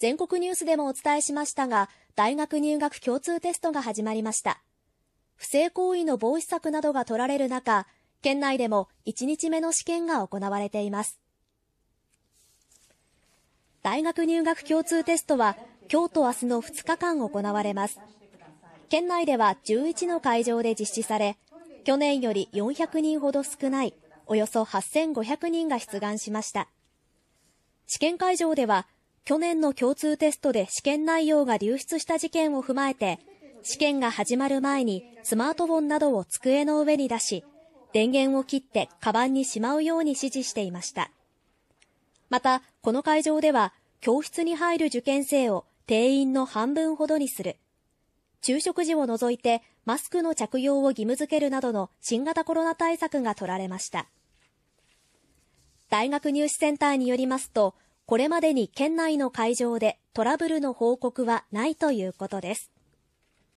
全国ニュースでもお伝えしましたが、大学入学共通テストが始まりました。不正行為の防止策などが取られる中、県内でも1日目の試験が行われています。大学入学共通テストは、今日と明日の2日間行われます。県内では11の会場で実施され、去年より400人ほど少ない、およそ8500人が出願しました。試験会場では、去年の共通テストで試験内容が流出した事件を踏まえて、試験が始まる前にスマートフォンなどを机の上に出し、電源を切ってカバンにしまうように指示していました。また、この会場では、教室に入る受験生を定員の半分ほどにする。昼食時を除いてマスクの着用を義務付けるなどの新型コロナ対策が取られました。大学入試センターによりますと、これまでに県内の会場でトラブルの報告はないということです。